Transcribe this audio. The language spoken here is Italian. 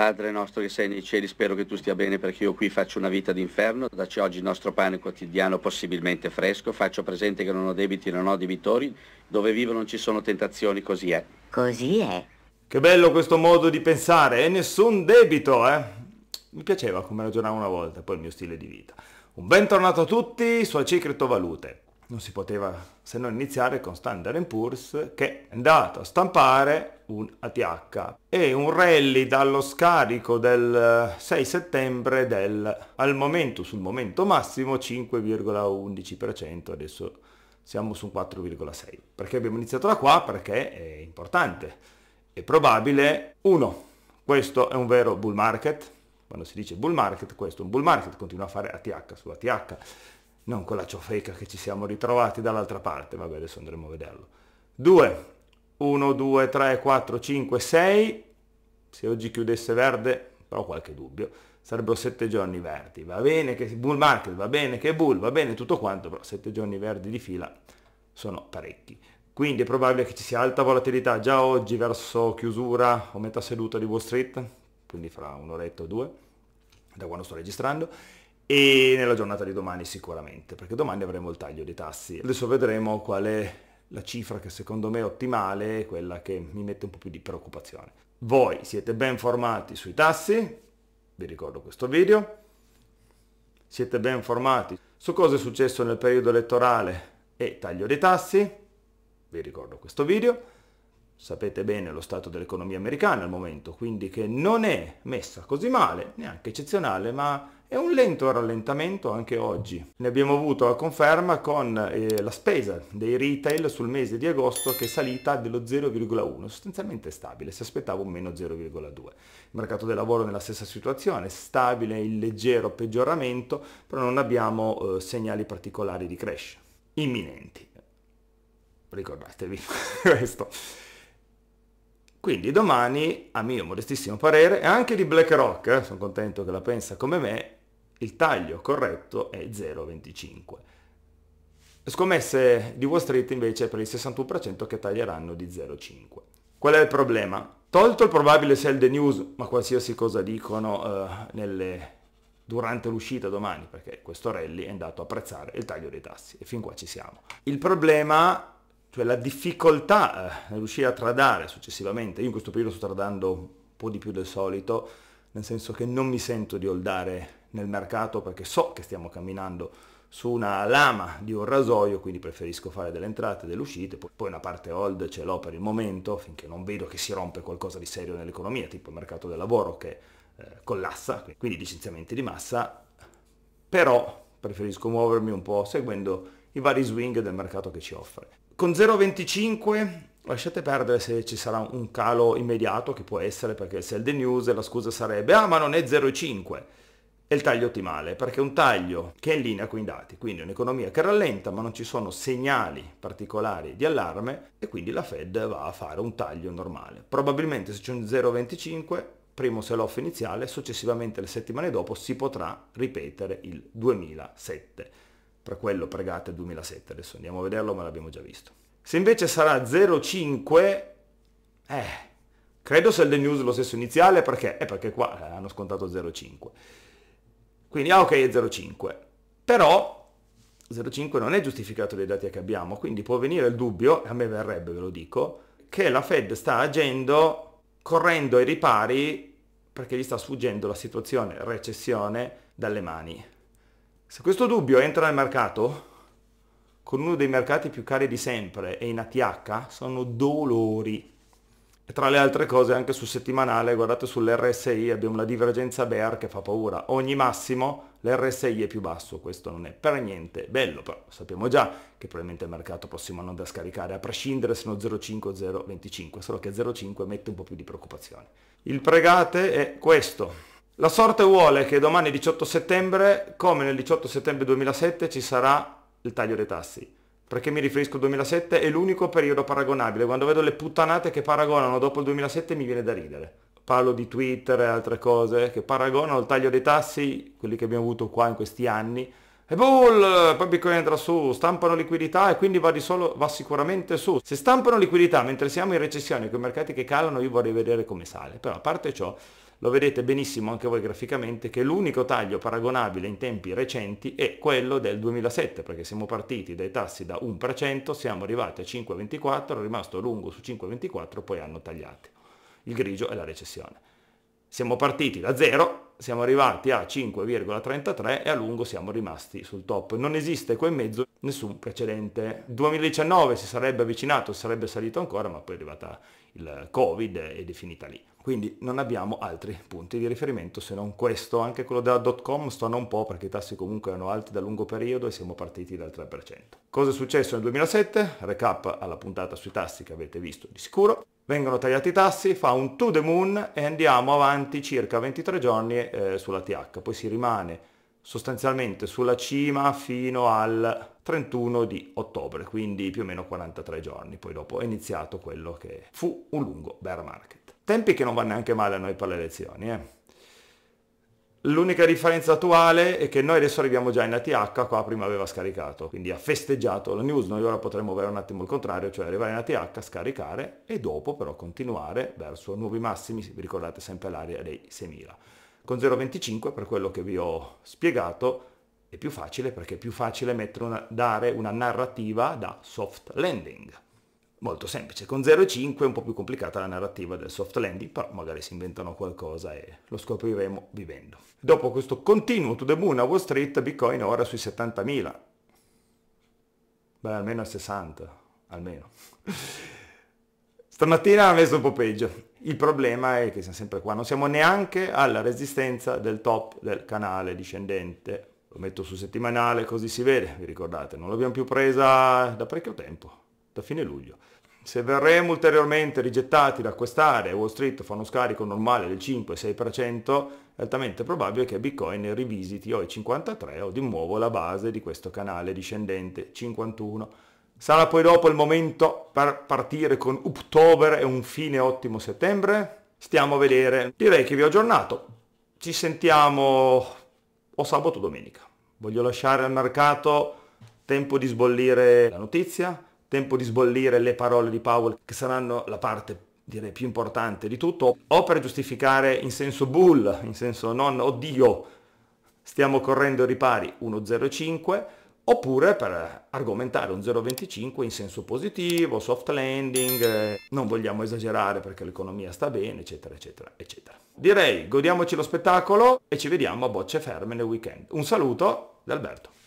Padre nostro che sei nei cieli, spero che tu stia bene perché io qui faccio una vita d'inferno. daci oggi il nostro pane quotidiano possibilmente fresco. Faccio presente che non ho debiti non ho debitori. Dove vivo non ci sono tentazioni, così è. Così è. Che bello questo modo di pensare. E eh? nessun debito, eh? Mi piaceva come ragionavo una volta, poi il mio stile di vita. Un bentornato a tutti su Aci Criptovalute non si poteva se non iniziare con Standard Poor's che è andato a stampare un ATH e un rally dallo scarico del 6 eh, settembre del al momento sul momento massimo 5,11% adesso siamo su 4,6 perché abbiamo iniziato da qua perché è importante è probabile 1 questo è un vero bull market quando si dice bull market questo è un bull market continua a fare ATH su ATH non con la ciofeca che ci siamo ritrovati dall'altra parte, vabbè adesso andremo a vederlo. 2, 1, 2, 3, 4, 5, 6, se oggi chiudesse verde, però qualche dubbio, sarebbero 7 giorni verdi, va bene che bull market, va bene che bull, va bene tutto quanto, però 7 giorni verdi di fila sono parecchi. Quindi è probabile che ci sia alta volatilità già oggi verso chiusura o metà seduta di Wall Street, quindi fra un'oretta o due, da quando sto registrando, e nella giornata di domani sicuramente, perché domani avremo il taglio dei tassi. Adesso vedremo qual è la cifra che secondo me è ottimale quella che mi mette un po' più di preoccupazione. Voi siete ben formati sui tassi, vi ricordo questo video, siete ben formati su cosa è successo nel periodo elettorale e taglio dei tassi, vi ricordo questo video, sapete bene lo stato dell'economia americana al momento, quindi che non è messa così male, neanche eccezionale, ma è un lento rallentamento anche oggi. Ne abbiamo avuto la conferma con eh, la spesa dei retail sul mese di agosto che è salita dello 0,1, sostanzialmente stabile, si aspettava un meno 0,2. Il mercato del lavoro nella stessa situazione, stabile in leggero peggioramento, però non abbiamo eh, segnali particolari di crescita imminenti. Ricordatevi questo. Quindi domani, a mio modestissimo parere, e anche di BlackRock, eh, sono contento che la pensa come me, il taglio corretto è 0,25. Scommesse di Wall Street invece per il 61% che taglieranno di 0,5. Qual è il problema? Tolto il probabile sell the news, ma qualsiasi cosa dicono eh, nelle, durante l'uscita domani, perché questo rally è andato a apprezzare il taglio dei tassi e fin qua ci siamo. Il problema cioè la difficoltà nel eh, riuscire a tradare successivamente, io in questo periodo sto tradando un po' di più del solito, nel senso che non mi sento di oldare nel mercato perché so che stiamo camminando su una lama di un rasoio, quindi preferisco fare delle entrate, delle uscite, poi una parte hold ce l'ho per il momento, finché non vedo che si rompe qualcosa di serio nell'economia, tipo il mercato del lavoro che eh, collassa, quindi licenziamenti di massa, però preferisco muovermi un po' seguendo i vari swing del mercato che ci offre. Con 0,25 lasciate perdere se ci sarà un calo immediato, che può essere perché se è il The News la scusa sarebbe ah ma non è 0,5 è il taglio ottimale, perché è un taglio che è in linea con i dati, quindi un'economia che rallenta ma non ci sono segnali particolari di allarme e quindi la Fed va a fare un taglio normale. Probabilmente se c'è un 0,25, primo sell-off iniziale, successivamente le settimane dopo si potrà ripetere il 2007. Per quello pregate 2007, adesso andiamo a vederlo ma l'abbiamo già visto. Se invece sarà 0,5, eh, credo il the news lo stesso iniziale perché? Eh, perché qua eh, hanno scontato 0,5. Quindi ah ok è 0,5, però 0,5 non è giustificato dai dati che abbiamo, quindi può venire il dubbio, a me verrebbe ve lo dico, che la Fed sta agendo correndo ai ripari perché gli sta sfuggendo la situazione recessione dalle mani. Se questo dubbio entra nel mercato, con uno dei mercati più cari di sempre e in ATH, sono dolori. E tra le altre cose anche sul settimanale, guardate sull'RSI, abbiamo la divergenza bear che fa paura. Ogni massimo l'RSI è più basso, questo non è per niente bello, però sappiamo già che probabilmente il mercato prossimo non da scaricare, a prescindere se no 0,5 0,25, solo che 0,5 mette un po' più di preoccupazione. Il pregate è questo. La sorte vuole che domani 18 settembre, come nel 18 settembre 2007, ci sarà il taglio dei tassi. Perché mi riferisco al 2007? È l'unico periodo paragonabile. Quando vedo le puttanate che paragonano dopo il 2007 mi viene da ridere. Parlo di Twitter e altre cose che paragonano il taglio dei tassi, quelli che abbiamo avuto qua in questi anni. E bull, boh, poi Bitcoin entra su, stampano liquidità e quindi va, solo, va sicuramente su. Se stampano liquidità mentre siamo in recessione con i mercati che calano, io vorrei vedere come sale. Però a parte ciò, lo vedete benissimo anche voi graficamente che l'unico taglio paragonabile in tempi recenti è quello del 2007, perché siamo partiti dai tassi da 1%, siamo arrivati a 5,24, è rimasto lungo su 5,24, poi hanno tagliato. Il grigio è la recessione. Siamo partiti da 0, siamo arrivati a 5,33 e a lungo siamo rimasti sul top. Non esiste qua in mezzo nessun precedente. 2019 si sarebbe avvicinato, sarebbe salito ancora, ma poi è arrivata il Covid ed è finita lì quindi non abbiamo altri punti di riferimento se non questo, anche quello della dot com stona un po' perché i tassi comunque erano alti da lungo periodo e siamo partiti dal 3%. Cosa è successo nel 2007? Recap alla puntata sui tassi che avete visto di sicuro. Vengono tagliati i tassi, fa un to the moon e andiamo avanti circa 23 giorni eh, sulla TH, poi si rimane sostanzialmente sulla cima fino al 31 di ottobre, quindi più o meno 43 giorni, poi dopo è iniziato quello che fu un lungo bear market. Tempi che non vanno neanche male a noi per le elezioni. Eh. L'unica differenza attuale è che noi adesso arriviamo già in ATH, qua prima aveva scaricato, quindi ha festeggiato la news, noi ora potremmo avere un attimo il contrario, cioè arrivare in ATH, scaricare e dopo però continuare verso nuovi massimi, vi ricordate sempre l'area dei 6000. Con 0,25 per quello che vi ho spiegato è più facile perché è più facile mettere una, dare una narrativa da soft landing. Molto semplice, con 0 e 5 è un po' più complicata la narrativa del soft landing, però magari si inventano qualcosa e lo scopriremo vivendo. Dopo questo continuo to the moon a Wall Street, Bitcoin ora sui 70.000. Beh, almeno a 60, almeno. Stamattina ha messo un po' peggio. Il problema è che siamo sempre qua, non siamo neanche alla resistenza del top del canale discendente. Lo metto su settimanale così si vede, vi ricordate, non l'abbiamo più presa da parecchio tempo da fine luglio. Se verremo ulteriormente rigettati da quest'area e Wall Street fa uno scarico normale del 5-6%, è altamente probabile che Bitcoin rivisiti o i 53 o di nuovo la base di questo canale discendente 51. Sarà poi dopo il momento per partire con October e un fine ottimo settembre? Stiamo a vedere. Direi che vi ho aggiornato. Ci sentiamo o sabato o domenica. Voglio lasciare al mercato tempo di sbollire la notizia tempo di sbollire le parole di Powell che saranno la parte direi più importante di tutto, o per giustificare in senso bull, in senso non oddio, stiamo correndo ripari 1,05, oppure per argomentare un 0,25 in senso positivo, soft landing, eh, non vogliamo esagerare perché l'economia sta bene, eccetera, eccetera, eccetera. Direi, godiamoci lo spettacolo e ci vediamo a bocce ferme nel weekend. Un saluto da Alberto.